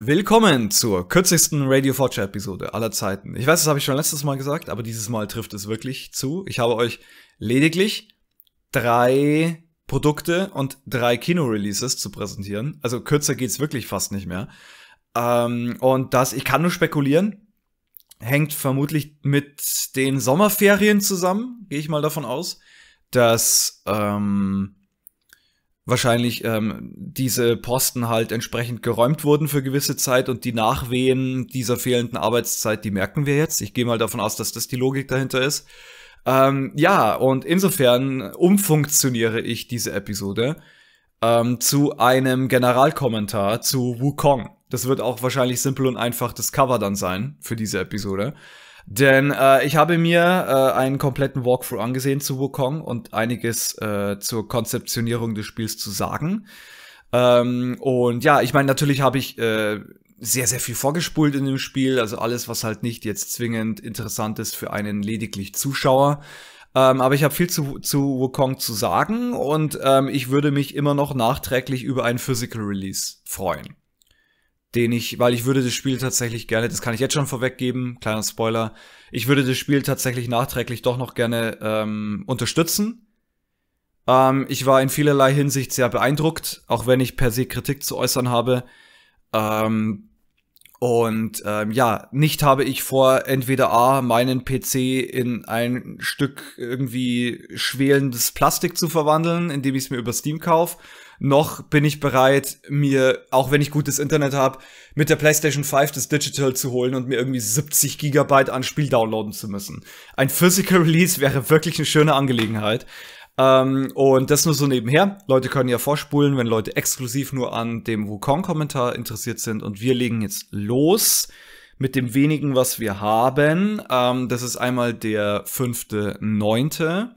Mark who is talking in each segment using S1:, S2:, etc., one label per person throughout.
S1: Willkommen zur kürzigsten Radio 4 Episode aller Zeiten. Ich weiß, das habe ich schon letztes Mal gesagt, aber dieses Mal trifft es wirklich zu. Ich habe euch lediglich drei Produkte und drei Kino-Releases zu präsentieren. Also kürzer geht's wirklich fast nicht mehr. Ähm, und das, ich kann nur spekulieren, hängt vermutlich mit den Sommerferien zusammen, gehe ich mal davon aus, dass ähm, wahrscheinlich ähm, diese Posten halt entsprechend geräumt wurden für gewisse Zeit und die Nachwehen dieser fehlenden Arbeitszeit, die merken wir jetzt. Ich gehe mal davon aus, dass das die Logik dahinter ist. Ähm, ja, und insofern umfunktioniere ich diese Episode ähm, zu einem Generalkommentar zu Wukong. Das wird auch wahrscheinlich simpel und einfach das Cover dann sein für diese Episode. Denn äh, ich habe mir äh, einen kompletten Walkthrough angesehen zu Wukong und einiges äh, zur Konzeptionierung des Spiels zu sagen. Ähm, und ja, ich meine, natürlich habe ich äh, sehr, sehr viel vorgespult in dem Spiel. Also alles, was halt nicht jetzt zwingend interessant ist für einen lediglich Zuschauer. Ähm, aber ich habe viel zu, zu Wukong zu sagen und ähm, ich würde mich immer noch nachträglich über ein Physical Release freuen den ich, weil ich würde das Spiel tatsächlich gerne, das kann ich jetzt schon vorweggeben, kleiner Spoiler, ich würde das Spiel tatsächlich nachträglich doch noch gerne ähm, unterstützen. Ähm, ich war in vielerlei Hinsicht sehr beeindruckt, auch wenn ich per se Kritik zu äußern habe. Ähm, und ähm, ja, nicht habe ich vor, entweder A, meinen PC in ein Stück irgendwie schwelendes Plastik zu verwandeln, indem ich es mir über Steam kaufe, noch bin ich bereit, mir, auch wenn ich gutes Internet habe, mit der PlayStation 5 das Digital zu holen und mir irgendwie 70 Gigabyte an Spiel downloaden zu müssen. Ein Physical Release wäre wirklich eine schöne Angelegenheit. Ähm, und das nur so nebenher. Leute können ja vorspulen, wenn Leute exklusiv nur an dem Wukong-Kommentar interessiert sind. Und wir legen jetzt los mit dem wenigen, was wir haben. Ähm, das ist einmal der fünfte, neunte.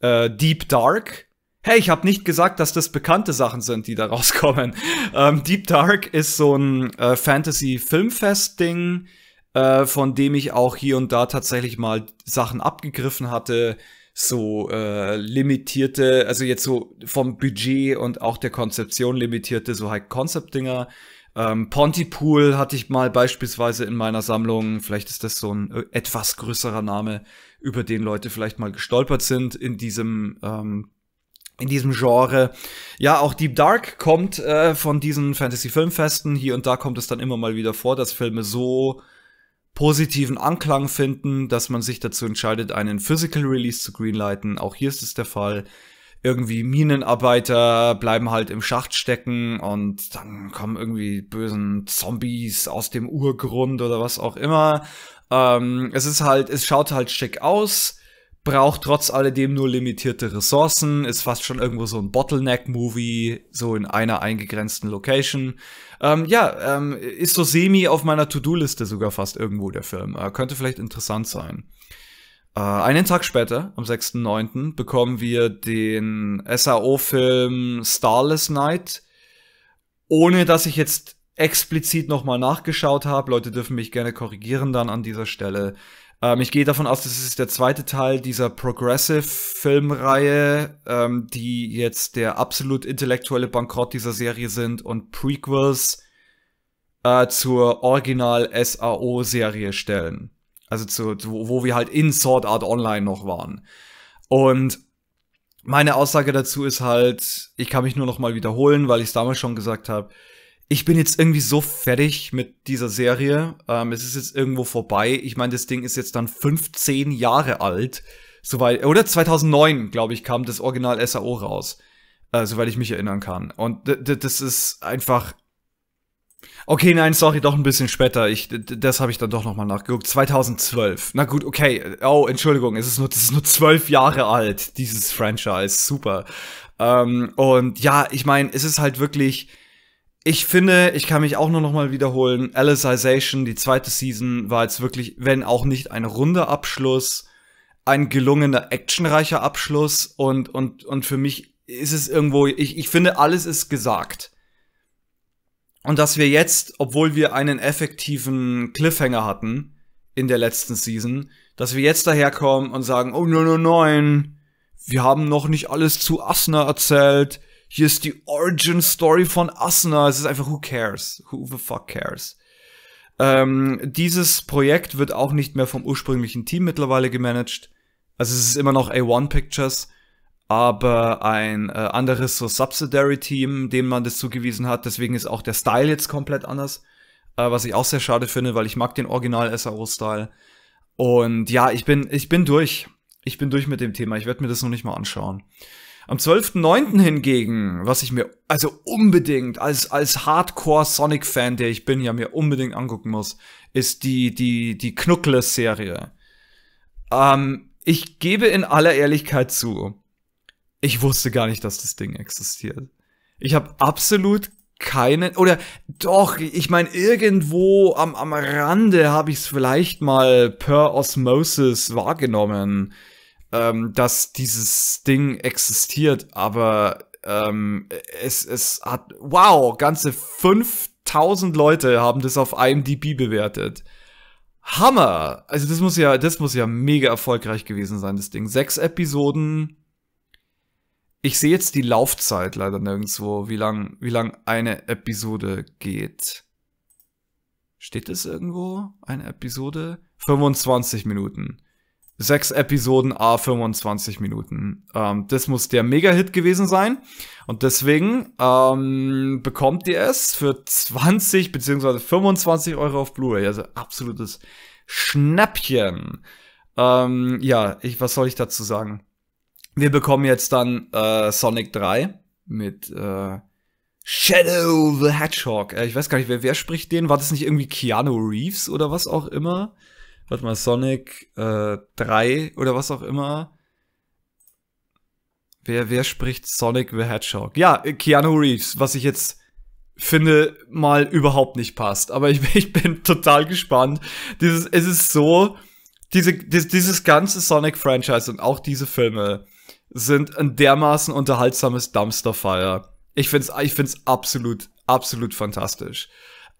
S1: Äh, Deep Dark hey, ich habe nicht gesagt, dass das bekannte Sachen sind, die da rauskommen. Ähm, Deep Dark ist so ein äh, Fantasy-Filmfest-Ding, äh, von dem ich auch hier und da tatsächlich mal Sachen abgegriffen hatte. So äh, limitierte, also jetzt so vom Budget und auch der Konzeption limitierte, so High-Concept-Dinger. Halt ähm, Pontypool hatte ich mal beispielsweise in meiner Sammlung. Vielleicht ist das so ein äh, etwas größerer Name, über den Leute vielleicht mal gestolpert sind in diesem ähm, in diesem Genre. Ja, auch Deep Dark kommt äh, von diesen Fantasy-Filmfesten. Hier und da kommt es dann immer mal wieder vor, dass Filme so positiven Anklang finden, dass man sich dazu entscheidet, einen Physical Release zu greenlighten. Auch hier ist es der Fall. Irgendwie Minenarbeiter bleiben halt im Schacht stecken und dann kommen irgendwie bösen Zombies aus dem Urgrund oder was auch immer. Ähm, es ist halt, es schaut halt schick aus braucht trotz alledem nur limitierte Ressourcen, ist fast schon irgendwo so ein Bottleneck-Movie, so in einer eingegrenzten Location. Ähm, ja, ähm, ist so semi auf meiner To-Do-Liste sogar fast irgendwo der Film. Äh, könnte vielleicht interessant sein. Äh, einen Tag später, am 6.9., bekommen wir den SAO-Film Starless Night. Ohne dass ich jetzt explizit nochmal nachgeschaut habe. Leute dürfen mich gerne korrigieren dann an dieser Stelle. Ähm, ich gehe davon aus, das ist der zweite Teil dieser Progressive-Filmreihe, ähm, die jetzt der absolut intellektuelle Bankrott dieser Serie sind und Prequels äh, zur Original-SAO-Serie stellen. Also zu, wo, wo wir halt in Sword Art Online noch waren. Und meine Aussage dazu ist halt, ich kann mich nur noch mal wiederholen, weil ich es damals schon gesagt habe ich bin jetzt irgendwie so fertig mit dieser Serie. Ähm, es ist jetzt irgendwo vorbei. Ich meine, das Ding ist jetzt dann 15 Jahre alt. Soweit, oder 2009, glaube ich, kam das Original SAO raus. Äh, soweit ich mich erinnern kann. Und das ist einfach. Okay, nein, sorry, doch ein bisschen später. Ich, das habe ich dann doch nochmal nachgeguckt. 2012. Na gut, okay. Oh, Entschuldigung, es ist nur, das ist nur zwölf Jahre alt, dieses Franchise. Super. Ähm, und ja, ich meine, es ist halt wirklich ich finde, ich kann mich auch nur noch mal wiederholen, Alicization, die zweite Season, war jetzt wirklich, wenn auch nicht ein runder Abschluss, ein gelungener, actionreicher Abschluss und, und, und für mich ist es irgendwo, ich, ich finde, alles ist gesagt. Und dass wir jetzt, obwohl wir einen effektiven Cliffhanger hatten in der letzten Season, dass wir jetzt daherkommen und sagen, oh nein, nein, nein, wir haben noch nicht alles zu Asna erzählt, hier ist die Origin Story von Asuna. Es ist einfach, who cares? Who the fuck cares? Ähm, dieses Projekt wird auch nicht mehr vom ursprünglichen Team mittlerweile gemanagt. Also es ist immer noch A1 Pictures, aber ein äh, anderes so Subsidiary-Team, dem man das zugewiesen hat. Deswegen ist auch der Style jetzt komplett anders, äh, was ich auch sehr schade finde, weil ich mag den Original SAO-Style. Und ja, ich bin, ich bin durch. Ich bin durch mit dem Thema. Ich werde mir das noch nicht mal anschauen. Am 12.09. hingegen, was ich mir also unbedingt als, als Hardcore Sonic-Fan, der ich bin, ja mir unbedingt angucken muss, ist die, die, die Knuckles-Serie. Ähm, ich gebe in aller Ehrlichkeit zu, ich wusste gar nicht, dass das Ding existiert. Ich habe absolut keinen oder doch, ich meine irgendwo am am Rande habe ich es vielleicht mal per Osmosis wahrgenommen, ähm, dass dieses Ding existiert, aber ähm, es, es hat, wow, ganze 5000 Leute haben das auf IMDb bewertet. Hammer! Also das muss ja, das muss ja mega erfolgreich gewesen sein, das Ding. Sechs Episoden. Ich sehe jetzt die Laufzeit leider nirgendwo, wie lang, wie lang eine Episode geht. Steht es irgendwo? Eine Episode? 25 Minuten sechs Episoden A 25 Minuten. Ähm, das muss der Mega-Hit gewesen sein. Und deswegen ähm, bekommt ihr es für 20 beziehungsweise 25 Euro auf Blu-ray. Also absolutes Schnäppchen. Ähm, ja, ich, was soll ich dazu sagen? Wir bekommen jetzt dann äh, Sonic 3 mit äh, Shadow the Hedgehog. Äh, ich weiß gar nicht, wer, wer spricht den? War das nicht irgendwie Keanu Reeves oder was auch immer? warte mal, Sonic äh, 3 oder was auch immer. Wer, wer spricht Sonic the Hedgehog? Ja, äh, Keanu Reeves, was ich jetzt finde, mal überhaupt nicht passt. Aber ich, ich bin total gespannt. Dieses, es ist so, diese, dieses, dieses ganze Sonic-Franchise und auch diese Filme sind ein dermaßen unterhaltsames Dumpster-Fire. Ich find's, ich find's absolut, absolut fantastisch.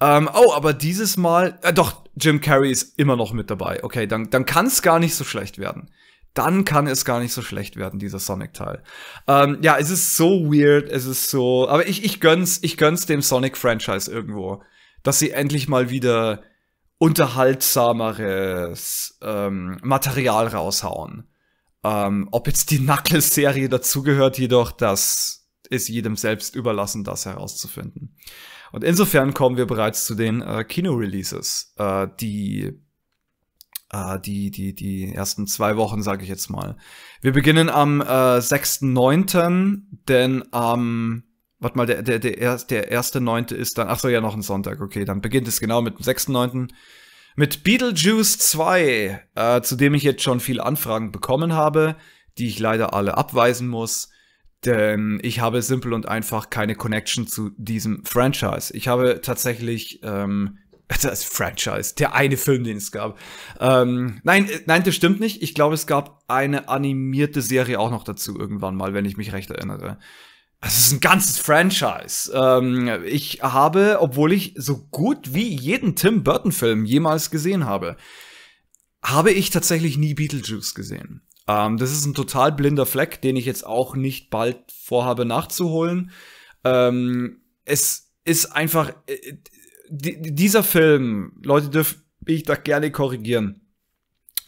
S1: Ähm, oh, aber dieses Mal, äh, doch, Jim Carrey ist immer noch mit dabei. Okay, dann, dann kann es gar nicht so schlecht werden. Dann kann es gar nicht so schlecht werden, dieser Sonic-Teil. Ähm, ja, es ist so weird, es ist so. Aber ich, ich gönn's, ich gönn's dem Sonic-Franchise irgendwo. Dass sie endlich mal wieder unterhaltsameres ähm, Material raushauen. Ähm, ob jetzt die Knuckles-Serie dazugehört, jedoch, das ist jedem selbst überlassen, das herauszufinden. Und insofern kommen wir bereits zu den äh, Kino-Releases, äh, die, äh, die, die, die ersten zwei Wochen, sage ich jetzt mal. Wir beginnen am äh, 6.9., denn am, ähm, warte mal, der, der, der, erst, der erste Neunte ist dann, ach so, ja, noch ein Sonntag, okay, dann beginnt es genau mit dem 6.9., mit Beetlejuice 2, äh, zu dem ich jetzt schon viele Anfragen bekommen habe, die ich leider alle abweisen muss denn ich habe simpel und einfach keine Connection zu diesem Franchise. Ich habe tatsächlich ähm, das Franchise, der eine Film, den es gab. Ähm, nein, äh, nein, das stimmt nicht. Ich glaube, es gab eine animierte Serie auch noch dazu irgendwann mal, wenn ich mich recht erinnere. Es ist ein ganzes Franchise. Ähm, ich habe, obwohl ich so gut wie jeden Tim Burton-Film jemals gesehen habe, habe ich tatsächlich nie Beetlejuice gesehen. Ähm, das ist ein total blinder Fleck, den ich jetzt auch nicht bald vorhabe nachzuholen. Ähm, es ist einfach, äh, dieser Film, Leute, dürfte ich da gerne korrigieren,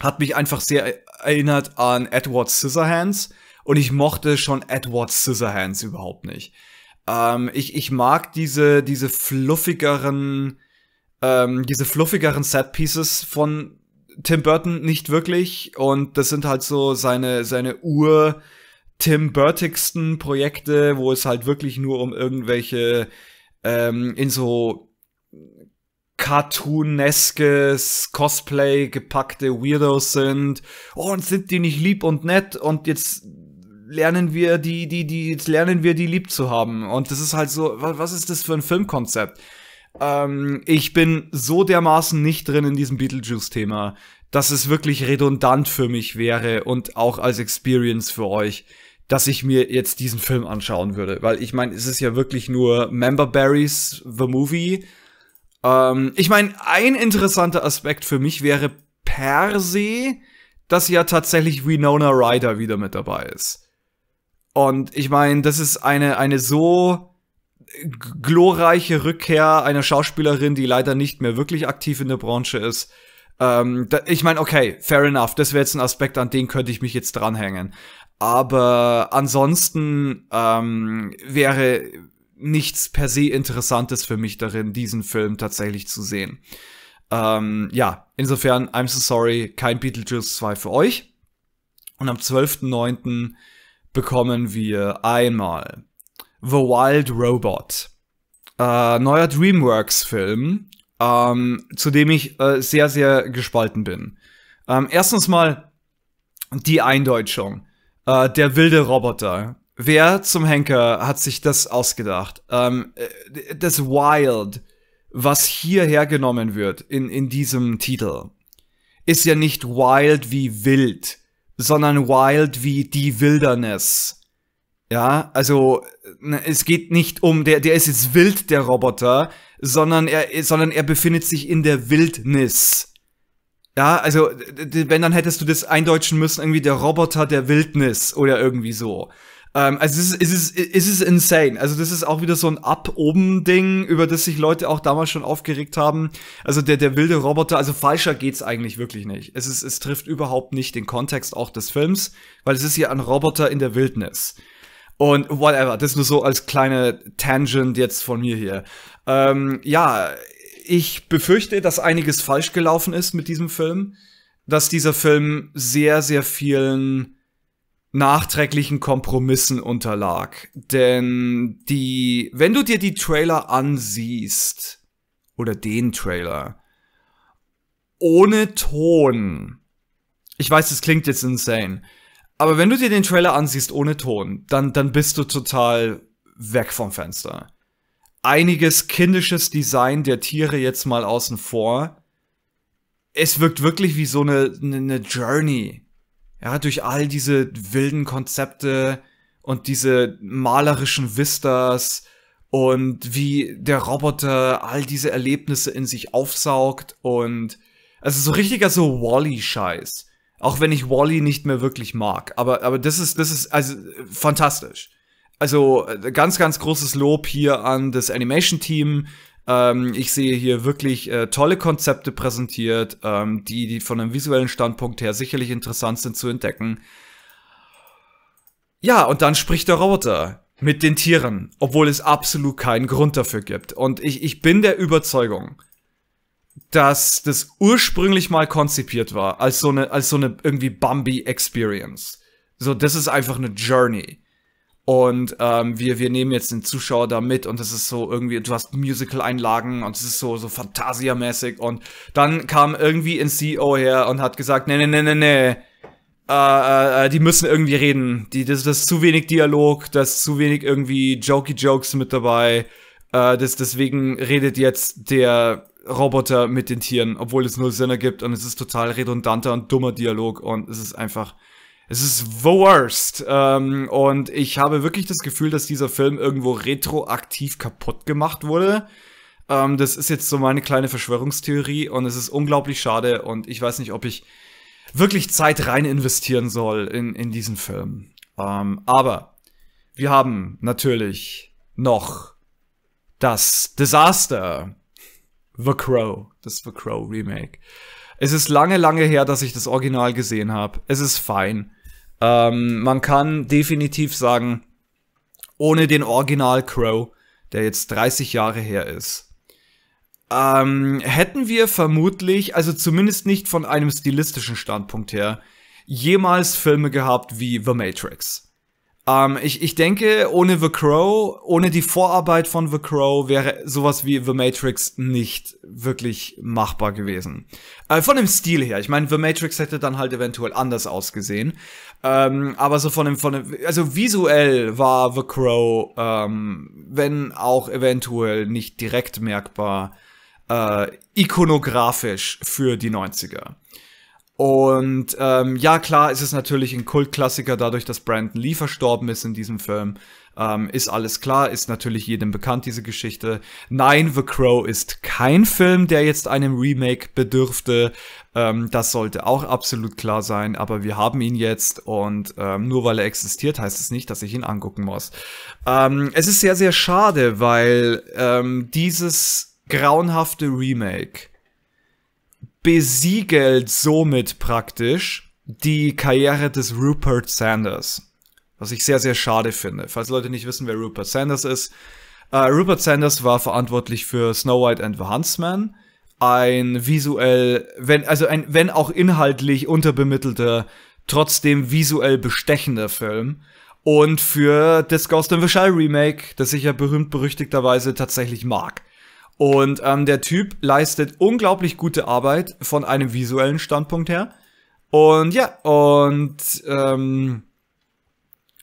S1: hat mich einfach sehr erinnert an Edward Scissorhands und ich mochte schon Edward Scissorhands überhaupt nicht. Ähm, ich, ich mag diese, diese fluffigeren, ähm, diese fluffigeren Set-Pieces von Tim Burton nicht wirklich und das sind halt so seine, seine Ur- Tim Burtigsten Projekte, wo es halt wirklich nur um irgendwelche ähm, in so cartooneskes Cosplay gepackte Weirdos sind. Oh, und sind die nicht lieb und nett und jetzt lernen wir die die die jetzt lernen wir die lieb zu haben und das ist halt so was, was ist das für ein Filmkonzept? Ähm, ich bin so dermaßen nicht drin in diesem Beetlejuice-Thema, dass es wirklich redundant für mich wäre und auch als Experience für euch, dass ich mir jetzt diesen Film anschauen würde. Weil ich meine, es ist ja wirklich nur Member Berries, The Movie. Ähm, ich meine, ein interessanter Aspekt für mich wäre per se, dass ja tatsächlich Winona Ryder wieder mit dabei ist. Und ich meine, das ist eine, eine so glorreiche Rückkehr einer Schauspielerin, die leider nicht mehr wirklich aktiv in der Branche ist. Ähm, da, ich meine, okay, fair enough, das wäre jetzt ein Aspekt, an den könnte ich mich jetzt dranhängen. Aber ansonsten ähm, wäre nichts per se Interessantes für mich darin, diesen Film tatsächlich zu sehen. Ähm, ja, insofern, I'm so sorry, kein Beetlejuice 2 für euch. Und am 12.09. bekommen wir einmal The Wild Robot. Äh, neuer DreamWorks-Film, ähm, zu dem ich äh, sehr, sehr gespalten bin. Ähm, erstens mal die Eindeutschung. Äh, der wilde Roboter. Wer zum Henker hat sich das ausgedacht? Ähm, äh, das Wild, was hier hergenommen wird in, in diesem Titel, ist ja nicht wild wie wild, sondern wild wie die Wilderness ja, also ne, es geht nicht um, der, der ist jetzt wild, der Roboter, sondern er, sondern er befindet sich in der Wildnis. Ja, also wenn, dann hättest du das eindeutschen müssen, irgendwie der Roboter der Wildnis oder irgendwie so. Ähm, also es ist, es, ist, es ist insane. Also das ist auch wieder so ein Ab-Oben-Ding, über das sich Leute auch damals schon aufgeregt haben. Also der, der wilde Roboter, also falscher geht's eigentlich wirklich nicht. Es, ist, es trifft überhaupt nicht den Kontext auch des Films, weil es ist ja ein Roboter in der Wildnis. Und whatever, das nur so als kleine Tangent jetzt von mir hier. Ähm, ja, ich befürchte, dass einiges falsch gelaufen ist mit diesem Film. Dass dieser Film sehr, sehr vielen nachträglichen Kompromissen unterlag. Denn die, wenn du dir die Trailer ansiehst, oder den Trailer, ohne Ton, ich weiß, das klingt jetzt insane, aber wenn du dir den Trailer ansiehst ohne Ton, dann, dann bist du total weg vom Fenster. Einiges kindisches Design der Tiere jetzt mal außen vor. Es wirkt wirklich wie so eine, eine Journey. Ja, durch all diese wilden Konzepte und diese malerischen Vistas und wie der Roboter all diese Erlebnisse in sich aufsaugt und also so richtiger so Wally-Scheiß. Auch wenn ich Wally nicht mehr wirklich mag. Aber, aber das ist, das ist, also, fantastisch. Also, ganz, ganz großes Lob hier an das Animation-Team. Ähm, ich sehe hier wirklich äh, tolle Konzepte präsentiert, ähm, die, die von einem visuellen Standpunkt her sicherlich interessant sind zu entdecken. Ja, und dann spricht der Roboter mit den Tieren, obwohl es absolut keinen Grund dafür gibt. Und ich, ich bin der Überzeugung, dass das ursprünglich mal konzipiert war als so eine als so eine irgendwie Bambi Experience. So, das ist einfach eine Journey. Und ähm, wir, wir nehmen jetzt den Zuschauer da mit und das ist so irgendwie, du hast Musical-Einlagen und es ist so, so Fantasia-mäßig. Und dann kam irgendwie ein CEO her und hat gesagt, nee, nee, nee, nee, nee. Äh, äh, äh, die müssen irgendwie reden. Die, das, das ist zu wenig Dialog, das ist zu wenig irgendwie jokey Jokes mit dabei. Äh, das, deswegen redet jetzt der Roboter mit den Tieren, obwohl es null Sinn ergibt und es ist total redundanter und dummer Dialog und es ist einfach, es ist the worst. Ähm, und ich habe wirklich das Gefühl, dass dieser Film irgendwo retroaktiv kaputt gemacht wurde. Ähm, das ist jetzt so meine kleine Verschwörungstheorie und es ist unglaublich schade und ich weiß nicht, ob ich wirklich Zeit rein investieren soll in, in diesen Film. Ähm, aber wir haben natürlich noch das Desaster The Crow. Das The Crow Remake. Es ist lange, lange her, dass ich das Original gesehen habe. Es ist fein. Ähm, man kann definitiv sagen, ohne den Original Crow, der jetzt 30 Jahre her ist, ähm, hätten wir vermutlich, also zumindest nicht von einem stilistischen Standpunkt her, jemals Filme gehabt wie The Matrix. Ähm, ich, ich denke, ohne The Crow, ohne die Vorarbeit von The Crow wäre sowas wie The Matrix nicht wirklich machbar gewesen. Äh, von dem Stil her. Ich meine, The Matrix hätte dann halt eventuell anders ausgesehen. Ähm, aber so von dem, von dem, also visuell war The Crow, ähm, wenn auch eventuell nicht direkt merkbar, äh, ikonografisch für die 90er. Und ähm, ja, klar, ist es natürlich ein Kultklassiker, dadurch, dass Brandon Lee verstorben ist in diesem Film. Ähm, ist alles klar, ist natürlich jedem bekannt, diese Geschichte. Nein, The Crow ist kein Film, der jetzt einem Remake bedürfte. Ähm, das sollte auch absolut klar sein, aber wir haben ihn jetzt und ähm, nur weil er existiert, heißt es nicht, dass ich ihn angucken muss. Ähm, es ist sehr, sehr schade, weil ähm, dieses grauenhafte Remake besiegelt somit praktisch die Karriere des Rupert Sanders. Was ich sehr, sehr schade finde. Falls Leute nicht wissen, wer Rupert Sanders ist. Äh, Rupert Sanders war verantwortlich für Snow White and the Huntsman. Ein visuell, wenn, also ein, wenn auch inhaltlich unterbemittelter, trotzdem visuell bestechender Film. Und für das Ghost in the Shell Remake, das ich ja berühmt berüchtigterweise tatsächlich mag. Und ähm, der Typ leistet unglaublich gute Arbeit von einem visuellen Standpunkt her. Und ja, und ähm,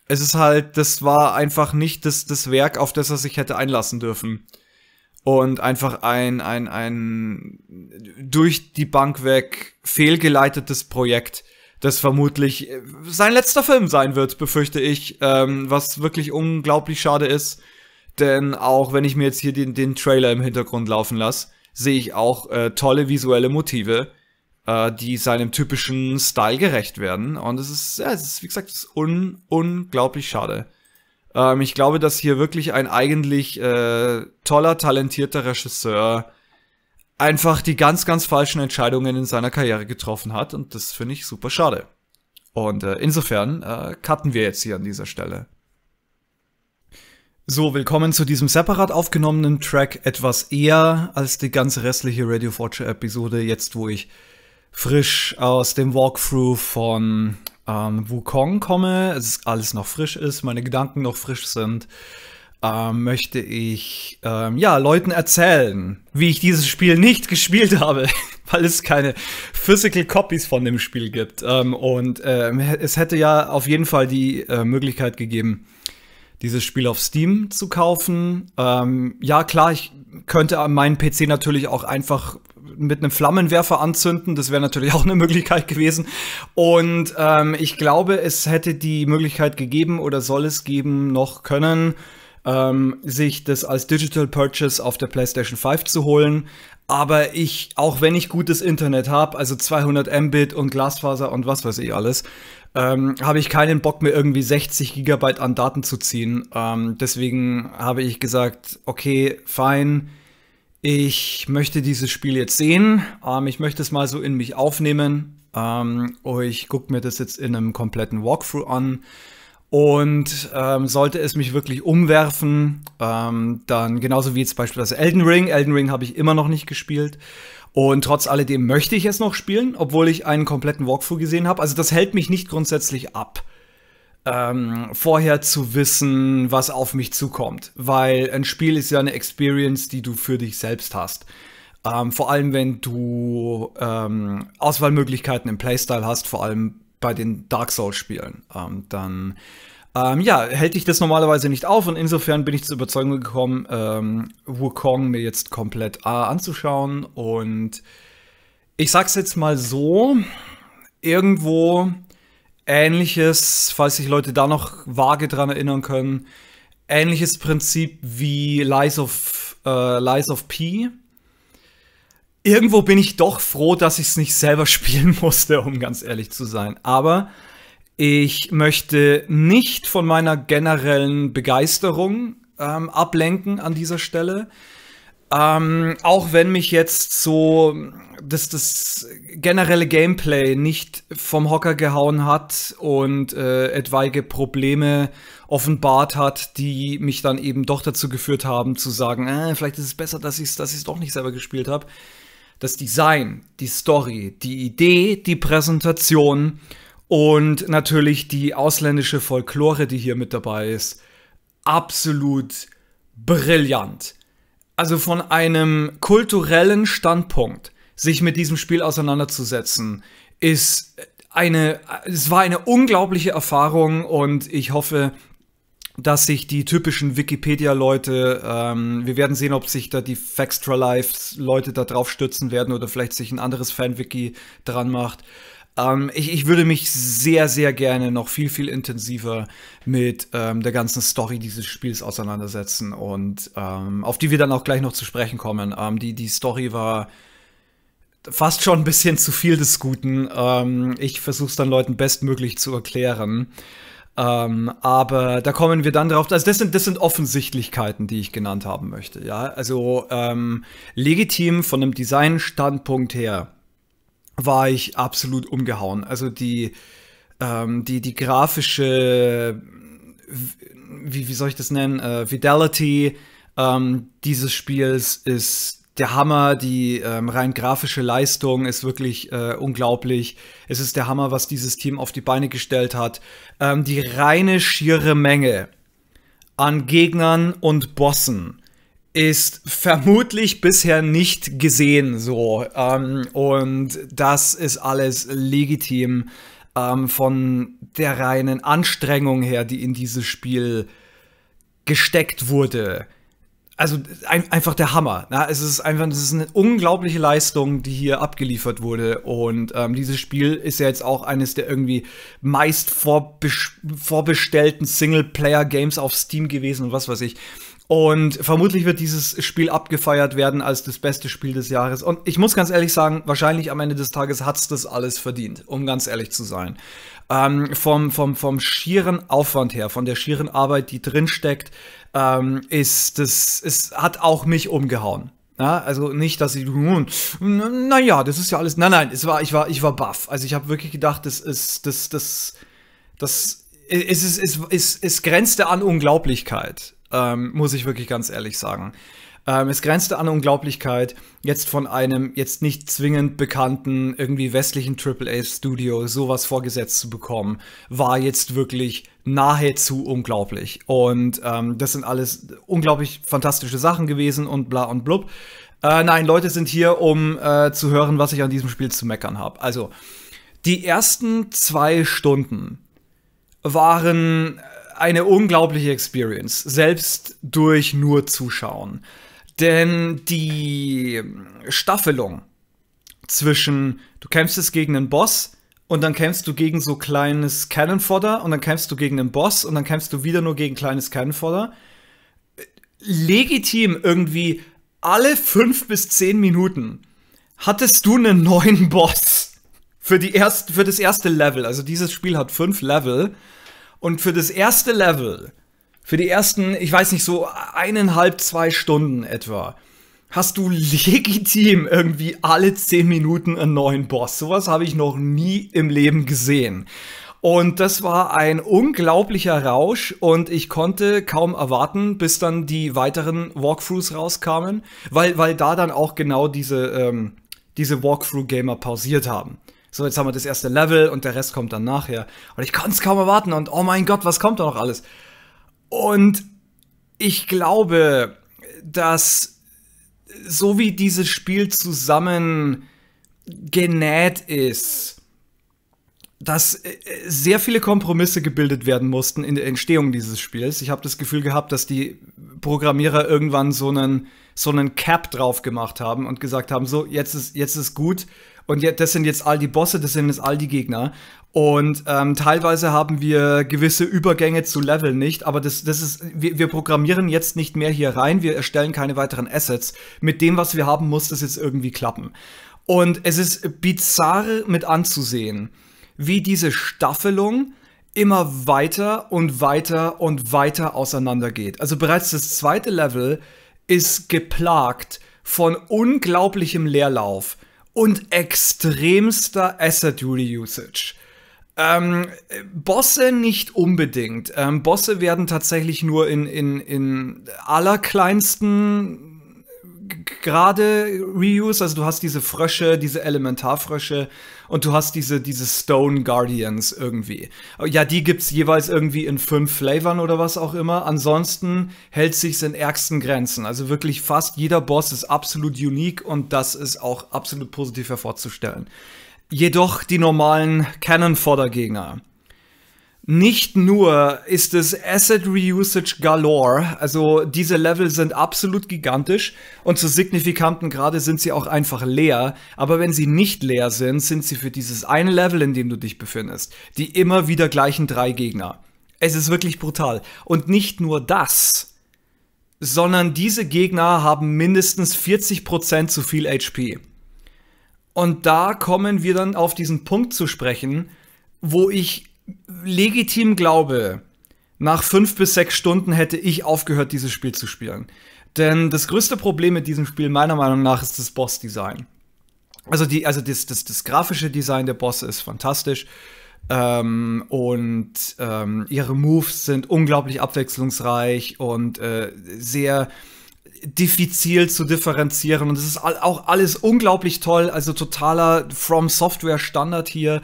S1: es ist halt, das war einfach nicht das, das Werk, auf das er sich hätte einlassen dürfen. Und einfach ein, ein, ein durch die Bank weg fehlgeleitetes Projekt, das vermutlich äh, sein letzter Film sein wird, befürchte ich, ähm, was wirklich unglaublich schade ist. Denn auch wenn ich mir jetzt hier den, den Trailer im Hintergrund laufen lasse, sehe ich auch äh, tolle visuelle Motive, äh, die seinem typischen Style gerecht werden. Und es ist, ja, es ist, wie gesagt, es ist un unglaublich schade. Ähm, ich glaube, dass hier wirklich ein eigentlich äh, toller, talentierter Regisseur einfach die ganz, ganz falschen Entscheidungen in seiner Karriere getroffen hat. Und das finde ich super schade. Und äh, insofern äh, cutten wir jetzt hier an dieser Stelle. So, willkommen zu diesem separat aufgenommenen Track etwas eher als die ganze restliche Radio Forger Episode, jetzt wo ich frisch aus dem Walkthrough von ähm, Wukong komme, es ist alles noch frisch ist, meine Gedanken noch frisch sind, ähm, möchte ich ähm, ja Leuten erzählen, wie ich dieses Spiel nicht gespielt habe, weil es keine Physical Copies von dem Spiel gibt. Ähm, und äh, es hätte ja auf jeden Fall die äh, Möglichkeit gegeben, dieses Spiel auf Steam zu kaufen. Ähm, ja, klar, ich könnte meinen PC natürlich auch einfach mit einem Flammenwerfer anzünden. Das wäre natürlich auch eine Möglichkeit gewesen. Und ähm, ich glaube, es hätte die Möglichkeit gegeben oder soll es geben noch können, ähm, sich das als Digital Purchase auf der PlayStation 5 zu holen. Aber ich, auch wenn ich gutes Internet habe, also 200 Mbit und Glasfaser und was weiß ich alles, ähm, habe ich keinen Bock mehr irgendwie 60 Gigabyte an Daten zu ziehen. Ähm, deswegen habe ich gesagt, okay, fein, ich möchte dieses Spiel jetzt sehen, ähm, ich möchte es mal so in mich aufnehmen. Ähm, oh, ich gucke mir das jetzt in einem kompletten Walkthrough an. Und ähm, sollte es mich wirklich umwerfen, ähm, dann genauso wie jetzt beispielsweise Elden Ring. Elden Ring habe ich immer noch nicht gespielt. Und trotz alledem möchte ich es noch spielen, obwohl ich einen kompletten Walkthrough gesehen habe. Also das hält mich nicht grundsätzlich ab, ähm, vorher zu wissen, was auf mich zukommt. Weil ein Spiel ist ja eine Experience, die du für dich selbst hast. Ähm, vor allem, wenn du ähm, Auswahlmöglichkeiten im Playstyle hast, vor allem bei den Dark Souls-Spielen. Ähm, dann ähm, ja, hält ich das normalerweise nicht auf und insofern bin ich zur Überzeugung gekommen, ähm, Wukong mir jetzt komplett äh, anzuschauen und ich sag's jetzt mal so, irgendwo ähnliches, falls sich Leute da noch vage dran erinnern können, ähnliches Prinzip wie Lies of, äh, Lies of P irgendwo bin ich doch froh, dass ich es nicht selber spielen musste, um ganz ehrlich zu sein. Aber ich möchte nicht von meiner generellen Begeisterung ähm, ablenken an dieser Stelle. Ähm, auch wenn mich jetzt so das, das generelle Gameplay nicht vom Hocker gehauen hat und äh, etwaige Probleme offenbart hat, die mich dann eben doch dazu geführt haben zu sagen, äh, vielleicht ist es besser, dass ich es dass ich's doch nicht selber gespielt habe das Design, die Story, die Idee, die Präsentation und natürlich die ausländische Folklore, die hier mit dabei ist, absolut brillant. Also von einem kulturellen Standpunkt sich mit diesem Spiel auseinanderzusetzen, ist eine, es war eine unglaubliche Erfahrung und ich hoffe, dass sich die typischen Wikipedia-Leute, ähm, wir werden sehen, ob sich da die Faxtra-Life-Leute da drauf stürzen werden oder vielleicht sich ein anderes Fan-Wiki dran macht. Ähm, ich, ich, würde mich sehr, sehr gerne noch viel, viel intensiver mit ähm, der ganzen Story dieses Spiels auseinandersetzen und ähm, auf die wir dann auch gleich noch zu sprechen kommen. Ähm, die, die Story war fast schon ein bisschen zu viel des Guten. Ähm, ich versuche es dann Leuten bestmöglich zu erklären. Ähm, aber da kommen wir dann drauf. Also das sind, das sind Offensichtlichkeiten, die ich genannt haben möchte. Ja, also ähm, legitim von einem Designstandpunkt her war ich absolut umgehauen. Also die, ähm, die, die grafische, wie, wie soll ich das nennen, äh, Fidelity ähm, dieses Spiels ist der Hammer, die ähm, rein grafische Leistung ist wirklich äh, unglaublich. Es ist der Hammer, was dieses Team auf die Beine gestellt hat. Ähm, die reine schiere Menge an Gegnern und Bossen ist vermutlich bisher nicht gesehen so. Ähm, und das ist alles legitim ähm, von der reinen Anstrengung her, die in dieses Spiel gesteckt wurde also ein, einfach der Hammer. Ne? Es ist einfach, es ist eine unglaubliche Leistung, die hier abgeliefert wurde. Und ähm, dieses Spiel ist ja jetzt auch eines der irgendwie meist vorbe vorbestellten Singleplayer-Games auf Steam gewesen und was weiß ich. Und vermutlich wird dieses Spiel abgefeiert werden als das beste Spiel des Jahres. Und ich muss ganz ehrlich sagen, wahrscheinlich am Ende des Tages hat es das alles verdient, um ganz ehrlich zu sein. Ähm, vom, vom, vom schieren Aufwand her, von der schieren Arbeit, die drinsteckt, ähm, ist, das es hat auch mich umgehauen. Ja, also nicht, dass ich, hm, naja, das ist ja alles, nein, nein, es war, ich war, ich war baff. Also ich habe wirklich gedacht, das ist, das, das, das, es, ist, es, es, es grenzte an Unglaublichkeit, ähm, muss ich wirklich ganz ehrlich sagen. Ähm, es grenzte an Unglaublichkeit, jetzt von einem jetzt nicht zwingend bekannten, irgendwie westlichen AAA-Studio sowas vorgesetzt zu bekommen, war jetzt wirklich nahezu unglaublich. Und ähm, das sind alles unglaublich fantastische Sachen gewesen und bla und blub. Äh, nein, Leute sind hier, um äh, zu hören, was ich an diesem Spiel zu meckern habe. Also, die ersten zwei Stunden waren eine unglaubliche Experience, selbst durch nur Zuschauen. Denn die Staffelung zwischen, du kämpfst es gegen einen Boss und dann kämpfst du gegen so kleines Cannonfodder und dann kämpfst du gegen einen Boss und dann kämpfst du wieder nur gegen kleines Cannonfodder. Legitim irgendwie alle fünf bis zehn Minuten hattest du einen neuen Boss für, die erst, für das erste Level. Also dieses Spiel hat fünf Level. Und für das erste Level für die ersten, ich weiß nicht, so eineinhalb, zwei Stunden etwa, hast du legitim irgendwie alle zehn Minuten einen neuen Boss. Sowas habe ich noch nie im Leben gesehen. Und das war ein unglaublicher Rausch und ich konnte kaum erwarten, bis dann die weiteren Walkthroughs rauskamen, weil, weil da dann auch genau diese, ähm, diese Walkthrough-Gamer pausiert haben. So, jetzt haben wir das erste Level und der Rest kommt dann nachher. Und ich konnte es kaum erwarten und oh mein Gott, was kommt da noch alles? Und ich glaube, dass so wie dieses Spiel zusammen genäht ist, dass äh, sehr viele Kompromisse gebildet werden mussten in der Entstehung dieses Spiels. Ich habe das Gefühl gehabt, dass die Programmierer irgendwann so einen, so einen Cap drauf gemacht haben und gesagt haben, so, jetzt ist, jetzt ist gut und jetzt, das sind jetzt all die Bosse, das sind jetzt all die Gegner. Und ähm, teilweise haben wir gewisse Übergänge zu Level nicht, aber das, das ist, wir, wir programmieren jetzt nicht mehr hier rein, wir erstellen keine weiteren Assets. Mit dem, was wir haben, muss das jetzt irgendwie klappen. Und es ist bizarr mit anzusehen, wie diese Staffelung immer weiter und weiter und weiter auseinandergeht. Also bereits das zweite Level ist geplagt von unglaublichem Leerlauf und extremster Asset Usage. Ähm, Bosse nicht unbedingt. Ähm, Bosse werden tatsächlich nur in, in, in allerkleinsten gerade Reuse, also du hast diese Frösche, diese Elementarfrösche und du hast diese, diese Stone Guardians irgendwie. Ja, die gibt's jeweils irgendwie in fünf Flavern oder was auch immer. Ansonsten hält sich's in ärgsten Grenzen. Also wirklich fast jeder Boss ist absolut unique und das ist auch absolut positiv hervorzustellen jedoch die normalen Cannon-Foddergänger. Nicht nur ist es Asset Reusage galore, also diese Level sind absolut gigantisch und zu signifikanten Grade sind sie auch einfach leer, aber wenn sie nicht leer sind, sind sie für dieses eine Level, in dem du dich befindest, die immer wieder gleichen drei Gegner. Es ist wirklich brutal. Und nicht nur das, sondern diese Gegner haben mindestens 40% zu viel HP. Und da kommen wir dann auf diesen Punkt zu sprechen, wo ich legitim glaube, nach fünf bis sechs Stunden hätte ich aufgehört, dieses Spiel zu spielen. Denn das größte Problem mit diesem Spiel meiner Meinung nach ist das Boss-Design. Also, die, also das, das, das grafische Design der Bosse ist fantastisch. Ähm, und ähm, ihre Moves sind unglaublich abwechslungsreich und äh, sehr diffizil zu differenzieren und es ist auch alles unglaublich toll, also totaler From Software Standard hier.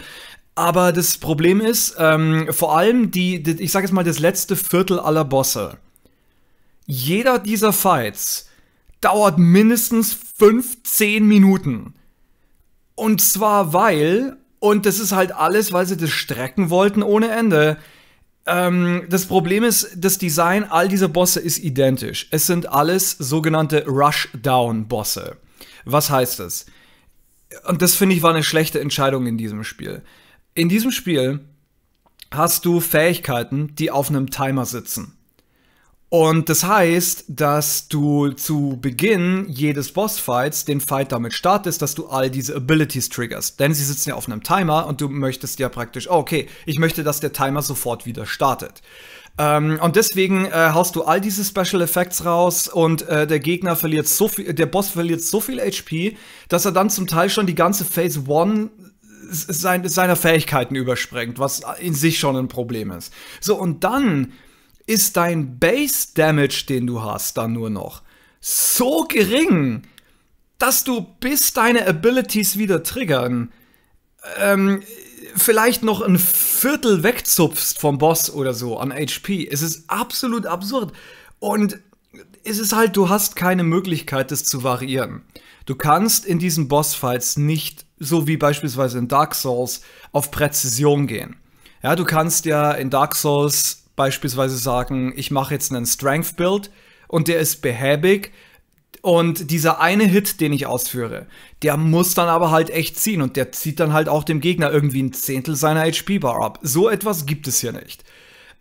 S1: Aber das Problem ist, ähm, vor allem die, die ich sage jetzt mal, das letzte Viertel aller Bosse. Jeder dieser Fights dauert mindestens 15 Minuten. Und zwar weil, und das ist halt alles, weil sie das strecken wollten ohne Ende, ähm, das Problem ist, das Design all dieser Bosse ist identisch. Es sind alles sogenannte Rushdown-Bosse. Was heißt das? Und das finde ich war eine schlechte Entscheidung in diesem Spiel. In diesem Spiel hast du Fähigkeiten, die auf einem Timer sitzen. Und das heißt, dass du zu Beginn jedes Bossfights den Fight damit startest, dass du all diese Abilities triggerst. Denn sie sitzen ja auf einem Timer und du möchtest ja praktisch, oh, okay, ich möchte, dass der Timer sofort wieder startet. Ähm, und deswegen äh, haust du all diese Special Effects raus und äh, der Gegner verliert so viel, der Boss verliert so viel HP, dass er dann zum Teil schon die ganze Phase 1 sein, seiner Fähigkeiten überspringt, was in sich schon ein Problem ist. So, und dann ist dein Base Damage, den du hast, dann nur noch so gering, dass du bis deine Abilities wieder triggern, ähm, vielleicht noch ein Viertel wegzupfst vom Boss oder so an HP. Es ist absolut absurd. Und es ist halt, du hast keine Möglichkeit, das zu variieren. Du kannst in diesen Bossfights nicht, so wie beispielsweise in Dark Souls, auf Präzision gehen. Ja, du kannst ja in Dark Souls beispielsweise sagen, ich mache jetzt einen Strength Build und der ist behäbig und dieser eine Hit, den ich ausführe, der muss dann aber halt echt ziehen und der zieht dann halt auch dem Gegner irgendwie ein Zehntel seiner HP-Bar ab. So etwas gibt es hier nicht.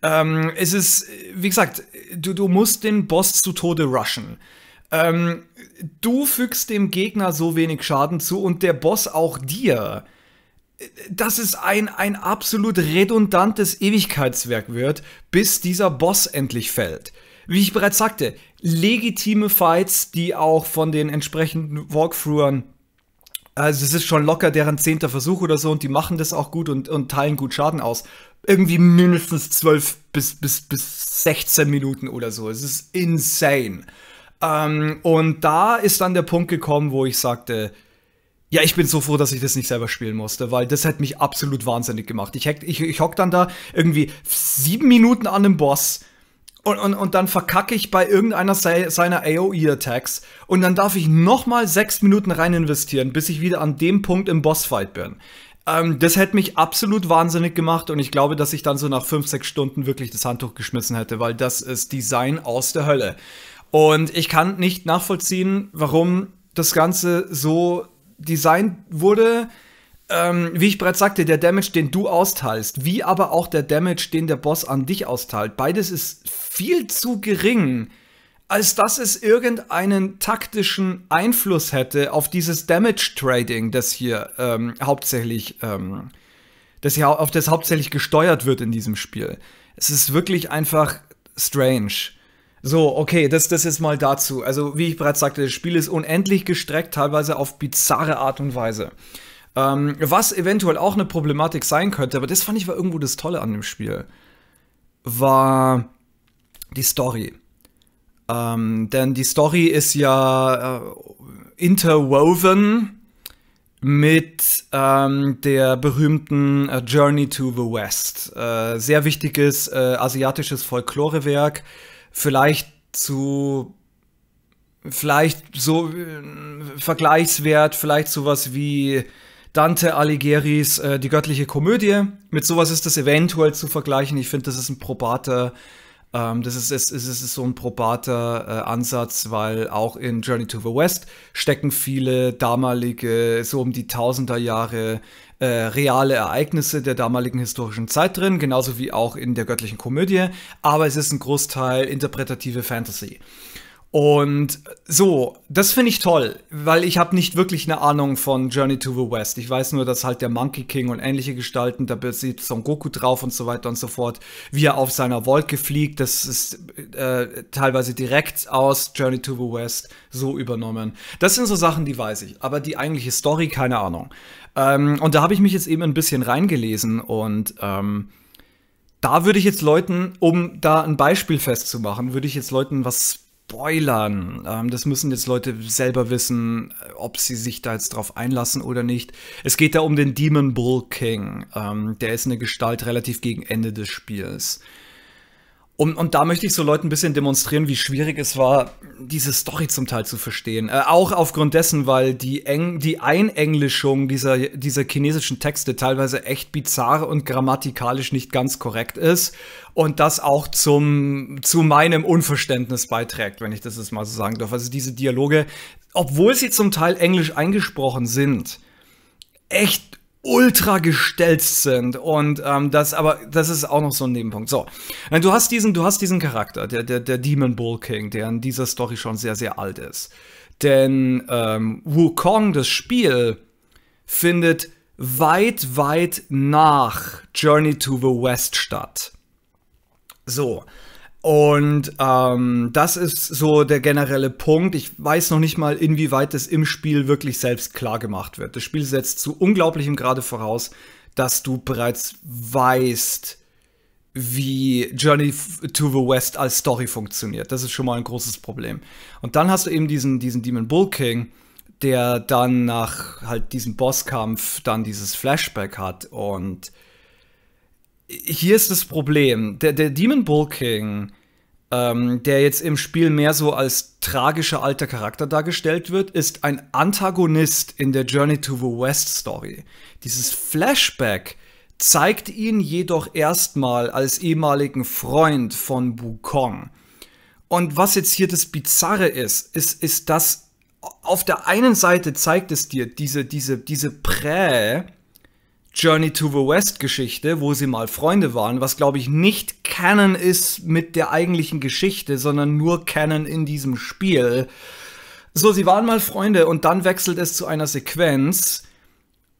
S1: Ähm, es ist, wie gesagt, du, du musst den Boss zu Tode rushen. Ähm, du fügst dem Gegner so wenig Schaden zu und der Boss auch dir dass es ein, ein absolut redundantes Ewigkeitswerk wird, bis dieser Boss endlich fällt. Wie ich bereits sagte, legitime Fights, die auch von den entsprechenden Walkthroughern also es ist schon locker deren zehnter Versuch oder so und die machen das auch gut und, und teilen gut Schaden aus. Irgendwie mindestens 12 bis, bis, bis 16 Minuten oder so. Es ist insane. Ähm, und da ist dann der Punkt gekommen, wo ich sagte, ja, ich bin so froh, dass ich das nicht selber spielen musste, weil das hätte mich absolut wahnsinnig gemacht. Ich, ich, ich hock dann da irgendwie sieben Minuten an einem Boss und, und, und dann verkacke ich bei irgendeiner se seiner AOE-Attacks und dann darf ich nochmal sechs Minuten rein investieren, bis ich wieder an dem Punkt im Bossfight bin. Ähm, das hätte mich absolut wahnsinnig gemacht und ich glaube, dass ich dann so nach fünf, sechs Stunden wirklich das Handtuch geschmissen hätte, weil das ist Design aus der Hölle. Und ich kann nicht nachvollziehen, warum das Ganze so designt wurde, ähm, wie ich bereits sagte, der Damage, den du austeilst, wie aber auch der Damage, den der Boss an dich austeilt, beides ist viel zu gering, als dass es irgendeinen taktischen Einfluss hätte auf dieses Damage Trading, das hier ähm, hauptsächlich, ähm, das hier auf das hauptsächlich gesteuert wird in diesem Spiel. Es ist wirklich einfach strange. So, okay, das, das jetzt mal dazu. Also, wie ich bereits sagte, das Spiel ist unendlich gestreckt, teilweise auf bizarre Art und Weise. Ähm, was eventuell auch eine Problematik sein könnte, aber das fand ich war irgendwo das Tolle an dem Spiel, war die Story. Ähm, denn die Story ist ja äh, interwoven mit ähm, der berühmten äh, Journey to the West. Äh, sehr wichtiges äh, asiatisches Folklorewerk vielleicht zu vielleicht so äh, vergleichswert, vielleicht sowas wie Dante Alighieri's äh, Die göttliche Komödie. Mit sowas ist das eventuell zu vergleichen. Ich finde, das ist ein probater ähm, das ist, ist, ist, ist so ein probater äh, Ansatz, weil auch in Journey to the West stecken viele damalige, so um die Tausenderjahre äh, reale Ereignisse der damaligen historischen Zeit drin, genauso wie auch in der göttlichen Komödie, aber es ist ein Großteil interpretative Fantasy. Und so, das finde ich toll, weil ich habe nicht wirklich eine Ahnung von Journey to the West. Ich weiß nur, dass halt der Monkey King und ähnliche Gestalten, da sieht Son Goku drauf und so weiter und so fort, wie er auf seiner Wolke fliegt. Das ist äh, teilweise direkt aus Journey to the West so übernommen. Das sind so Sachen, die weiß ich, aber die eigentliche Story, keine Ahnung. Ähm, und da habe ich mich jetzt eben ein bisschen reingelesen und ähm, da würde ich jetzt Leuten, um da ein Beispiel festzumachen, würde ich jetzt Leuten was spoilern. Ähm, das müssen jetzt Leute selber wissen, äh, ob sie sich da jetzt drauf einlassen oder nicht. Es geht da um den Demon Bull King. Ähm, der ist eine Gestalt relativ gegen Ende des Spiels. Und, und da möchte ich so Leuten ein bisschen demonstrieren, wie schwierig es war, diese Story zum Teil zu verstehen. Äh, auch aufgrund dessen, weil die, Eng die Einenglischung dieser, dieser chinesischen Texte teilweise echt bizarr und grammatikalisch nicht ganz korrekt ist. Und das auch zum, zu meinem Unverständnis beiträgt, wenn ich das jetzt mal so sagen darf. Also diese Dialoge, obwohl sie zum Teil englisch eingesprochen sind, echt ultra gestelzt sind und ähm, das aber das ist auch noch so ein Nebenpunkt. So, du hast diesen du hast diesen Charakter, der der, der Demon Bull King, der in dieser Story schon sehr sehr alt ist. Denn ähm, Wukong das Spiel findet weit weit nach Journey to the West statt. So, und ähm, das ist so der generelle Punkt. Ich weiß noch nicht mal, inwieweit das im Spiel wirklich selbst klar gemacht wird. Das Spiel setzt zu unglaublichem Grade voraus, dass du bereits weißt, wie Journey to the West als Story funktioniert. Das ist schon mal ein großes Problem. Und dann hast du eben diesen, diesen Demon Bull King, der dann nach halt diesem Bosskampf dann dieses Flashback hat und hier ist das Problem. Der, der Demon Bull King, ähm, der jetzt im Spiel mehr so als tragischer alter Charakter dargestellt wird, ist ein Antagonist in der Journey to the West Story. Dieses Flashback zeigt ihn jedoch erstmal als ehemaligen Freund von Bukong. Und was jetzt hier das Bizarre ist, ist, ist dass auf der einen Seite zeigt es dir diese, diese, diese Prä Journey to the West Geschichte, wo sie mal Freunde waren, was glaube ich nicht Canon ist mit der eigentlichen Geschichte, sondern nur Canon in diesem Spiel. So, sie waren mal Freunde und dann wechselt es zu einer Sequenz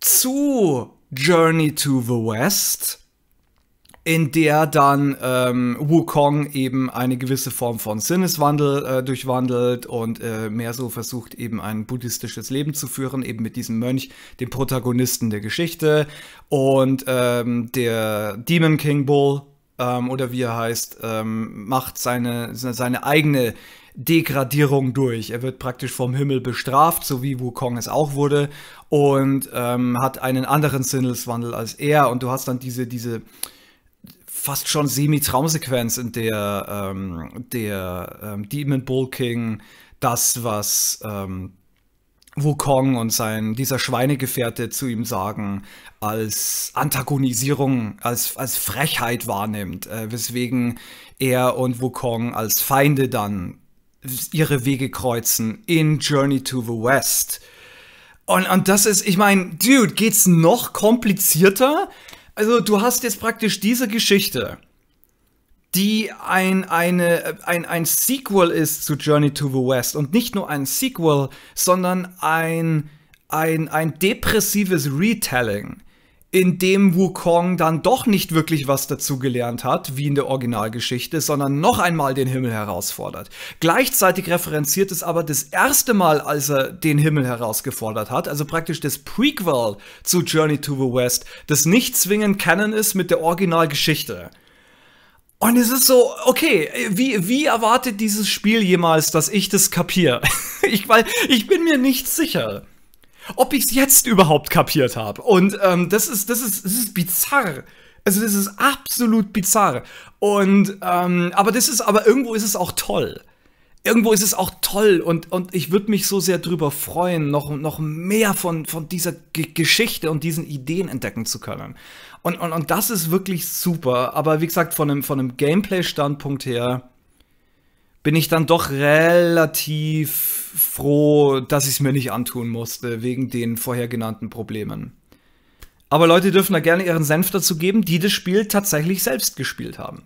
S1: zu Journey to the West, in der dann ähm, Wukong eben eine gewisse Form von Sinneswandel äh, durchwandelt und äh, mehr so versucht eben ein buddhistisches Leben zu führen, eben mit diesem Mönch, dem Protagonisten der Geschichte und ähm, der Demon King Bull ähm, oder wie er heißt, ähm, macht seine, seine eigene Degradierung durch. Er wird praktisch vom Himmel bestraft, so wie Wukong es auch wurde und ähm, hat einen anderen Sinneswandel als er und du hast dann diese, diese fast schon Semi-Traumsequenz, in der ähm, der ähm, Demon Bull King das, was ähm, Wukong und sein, dieser Schweinegefährte zu ihm sagen, als Antagonisierung, als, als Frechheit wahrnimmt, äh, weswegen er und Wukong als Feinde dann ihre Wege kreuzen in Journey to the West. Und, und das ist, ich meine, Dude, geht's noch komplizierter? Also du hast jetzt praktisch diese Geschichte, die ein, eine, ein, ein Sequel ist zu Journey to the West. Und nicht nur ein Sequel, sondern ein, ein, ein depressives Retelling in dem Wukong dann doch nicht wirklich was dazugelernt hat, wie in der Originalgeschichte, sondern noch einmal den Himmel herausfordert. Gleichzeitig referenziert es aber das erste Mal, als er den Himmel herausgefordert hat, also praktisch das Prequel zu Journey to the West, das nicht zwingend Canon ist mit der Originalgeschichte. Und es ist so, okay, wie, wie erwartet dieses Spiel jemals, dass ich das kapiere? ich, weil, ich bin mir nicht sicher ob ich es jetzt überhaupt kapiert habe. Und ähm, das, ist, das, ist, das ist bizarr. Also das ist absolut bizarr. Und ähm, aber das ist, aber irgendwo ist es auch toll. Irgendwo ist es auch toll und, und ich würde mich so sehr drüber freuen, noch, noch mehr von, von dieser G Geschichte und diesen Ideen entdecken zu können. Und, und, und das ist wirklich super. Aber wie gesagt, von einem, von einem Gameplay-Standpunkt her, bin ich dann doch relativ froh, dass ich es mir nicht antun musste, wegen den vorher genannten Problemen. Aber Leute dürfen da gerne ihren Senf dazu geben, die das Spiel tatsächlich selbst gespielt haben.